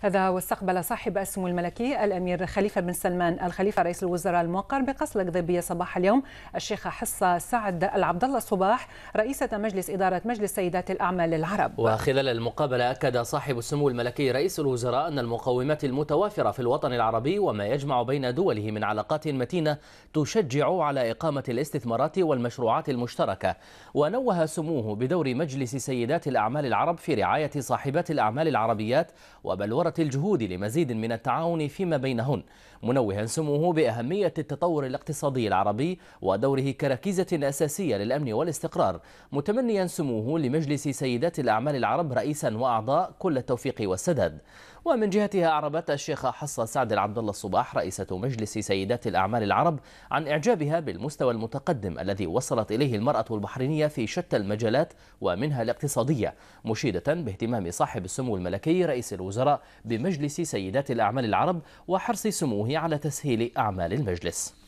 هذا واستقبل صاحب السمو الملكي الامير خليفه بن سلمان الخليفه رئيس الوزراء الموقر بقصر القضيبيه صباح اليوم الشيخه حصه سعد العبد الله صباح رئيسه مجلس اداره مجلس سيدات الاعمال العرب. وخلال المقابله اكد صاحب السمو الملكي رئيس الوزراء ان المقومات المتوافره في الوطن العربي وما يجمع بين دوله من علاقات متينه تشجع على اقامه الاستثمارات والمشروعات المشتركه ونوه سموه بدور مجلس سيدات الاعمال العرب في رعايه صاحبات الاعمال العربيات وبلوره وتطورة الجهود لمزيد من التعاون فيما بينهن منوها سموه بأهمية التطور الاقتصادي العربي ودوره كركيزة أساسية للأمن والاستقرار متمنيا سموه لمجلس سيدات الأعمال العرب رئيسا وأعضاء كل التوفيق والسداد ومن جهتها أعربت الشيخة حصة سعد العبد الله الصباح رئيسة مجلس سيدات الأعمال العرب عن إعجابها بالمستوى المتقدم الذي وصلت إليه المرأة البحرينية في شتى المجالات ومنها الاقتصادية مشيدة باهتمام صاحب السمو الملكي رئيس الوزراء بمجلس سيدات الأعمال العرب وحرص سموه على تسهيل أعمال المجلس